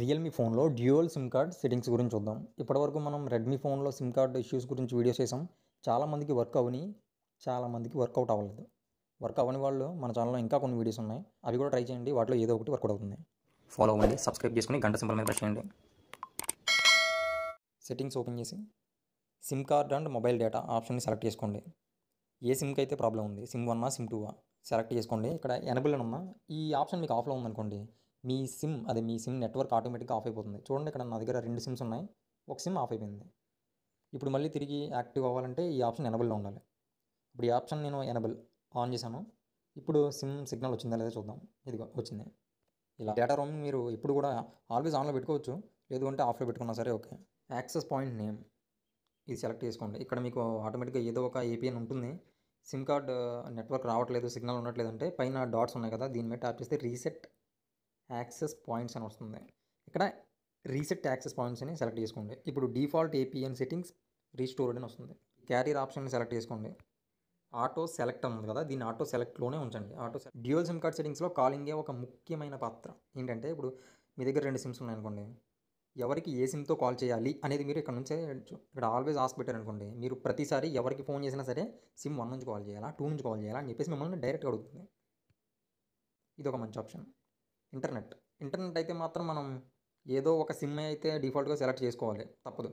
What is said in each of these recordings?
Realme ఫోన్లో dual sim card settings గురించి చూద్దాం ఇప్పటివరకు మనం రెడ్మీ ఫోన్లో సిమ్ కార్డ్ ఇష్యూస్ గురించి వీడియోస్ చేసాం చాలామందికి వర్క్ అవని చాలామందికి వర్కౌట్ అవ్వలేదు వర్క్ అవని వాళ్ళు మన ఛానల్లో ఇంకా కొన్ని వీడియోస్ ఉన్నాయి అవి కూడా ట్రై చేయండి వాటిలో ఏదో ఒకటి వర్కౌట్ అవుతుంది ఫాలో అవ్వండి సబ్స్క్రైబ్ చేసుకుని గంట సింబల్ మీద చేయండి సెట్టింగ్స్ ఓపెన్ చేసి sim card and mobile data ఆప్షన్ని సెలెక్ట్ చేసుకోండి ఏ సిమ్కి అయితే ప్రాబ్లం ఉంది సిమ్ వన్నా సిమ్ టూవా సెలెక్ట్ చేసుకోండి ఇక్కడ ఎనబుల్ ఉన్నా ఈ ఆప్షన్ మీకు ఆఫ్లో ఉందనుకోండి మీ సిమ్ అదే మీ సిమ్ నెట్వర్క్ ఆటోమేటిక్గా ఆఫ్ అయిపోతుంది చూడండి ఇక్కడ నా దగ్గర రెండు సిమ్స్ ఉన్నాయి ఒక సిమ్ ఆఫ్ అయిపోయింది ఇప్పుడు మళ్ళీ తిరిగి యాక్టివ్ అవ్వాలంటే ఈ ఆప్షన్ ఎనబుల్లో ఉండాలి ఇప్పుడు ఈ ఆప్షన్ నేను ఎనబుల్ ఆన్ చేశాను ఇప్పుడు సిమ్ సిగ్నల్ వచ్చిందా లేదా చూద్దాం ఇదిగో వచ్చింది ఇలా డేటా రోమ్ మీరు ఇప్పుడు కూడా ఆల్వేస్ ఆన్లో పెట్టుకోవచ్చు లేదు అంటే ఆఫ్లో పెట్టుకున్నా సరే ఓకే యాక్సెస్ పాయింట్ నేమ్ ఇది సెలెక్ట్ చేసుకోండి ఇక్కడ మీకు ఆటోమేటిక్గా ఏదో ఒక ఏపీఎన్ ఉంటుంది సిమ్ కార్డ్ నెట్వర్క్ రావట్లేదు సిగ్నల్ ఉండట్లేదు అంటే పైన డాట్స్ ఉన్నాయి కదా దీని మీద ట్యాప్ చేస్తే రీసెట్ యాక్సెస్ పాయింట్స్ అని వస్తుంది ఇక్కడ రీసెట్ యాక్సెస్ పాయింట్స్ అని సెలెక్ట్ చేసుకోండి ఇప్పుడు డిఫాల్ట్ ఏపీఎన్ సెట్టింగ్స్ రీస్టోర్డ్ అని వస్తుంది క్యారియర్ ఆప్షన్ సెలెక్ట్ చేసుకోండి ఆటో సెలెక్ట్ ఉంది కదా దీన్ని ఆటో సెలెక్ట్లోనే ఉంచండి ఆటో డ్యూయల్ సిమ్ కార్డ్ సెట్టింగ్స్లో కాలింగే ఒక ముఖ్యమైన పాత్ర ఏంటంటే ఇప్పుడు మీ దగ్గర రెండు సిమ్స్ ఉన్నాయనుకోండి ఎవరికి ఏ సిమ్తో కాల్ చేయాలి అనేది మీరు ఇక్కడ నుంచే ఇక్కడ ఆల్వేస్ ఆస్ అనుకోండి మీరు ప్రతిసారి ఎవరికి ఫోన్ చేసినా సరే సిమ్ వన్ నుంచి కాల్ చేయాలా టూ నుంచి కాల్ చేయాలా అని చెప్పేసి మిమ్మల్ని డైరెక్ట్గా అడుగుతుంది ఇది ఒక మంచి ఆప్షన్ ఇంటర్నెట్ ఇంటర్నెట్ అయితే మాత్రం మనం ఏదో ఒక సిమ్ అయితే డిఫాల్ట్గా సెలెక్ట్ చేసుకోవాలి తప్పదు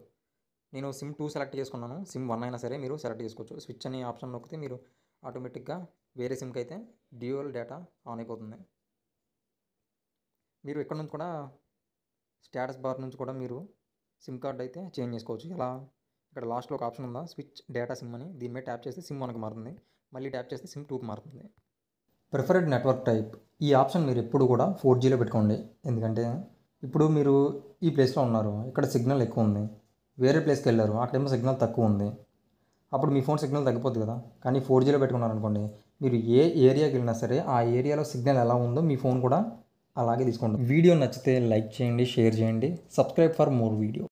నేను సిమ్ టూ సెలెక్ట్ చేసుకున్నాను సిమ్ వన్ అయినా సరే మీరు సెలెక్ట్ చేసుకోవచ్చు స్విచ్ అనే ఆప్షన్ నొక్కితే మీరు ఆటోమేటిక్గా వేరే సిమ్కి అయితే డ్యూయల్ డేటా ఆన్ అయిపోతుంది మీరు ఇక్కడ నుంచి కూడా స్టేటస్ బార్ నుంచి కూడా మీరు సిమ్ కార్డ్ అయితే చేంజ్ చేసుకోవచ్చు ఎలా ఇక్కడ లాస్ట్లో ఒక ఆప్షన్ ఉందా స్విచ్ డేటా సిమ్ అని దీని మీద ట్యాప్ చేస్తే సిమ్ వన్కి మారుతుంది మళ్ళీ ట్యాప్ చేస్తే సిమ్ టూకి మారుతుంది ప్రిఫర్డ్ నెట్వర్క్ టైప్ ఈ ఆప్షన్ మీరు ఎప్పుడు కూడా ఫోర్ జీలో పెట్టుకోండి ఎందుకంటే ఇప్పుడు మీరు ఈ ప్లేస్లో ఉన్నారు ఇక్కడ సిగ్నల్ ఎక్కువ ఉంది వేరే ప్లేస్కి వెళ్ళారు అక్కడేమో సిగ్నల్ తక్కువ ఉంది అప్పుడు మీ ఫోన్ సిగ్నల్ తగ్గిపోతుంది కదా కానీ ఫోర్ జీలో పెట్టుకున్నారనుకోండి మీరు ఏ ఏరియాకి వెళ్ళినా సరే ఆ ఏరియాలో సిగ్నల్ ఎలా ఉందో మీ ఫోన్ కూడా అలాగే తీసుకోండి వీడియో నచ్చితే లైక్ చేయండి షేర్ చేయండి సబ్స్క్రైబ్ ఫర్ మోర్ వీడియో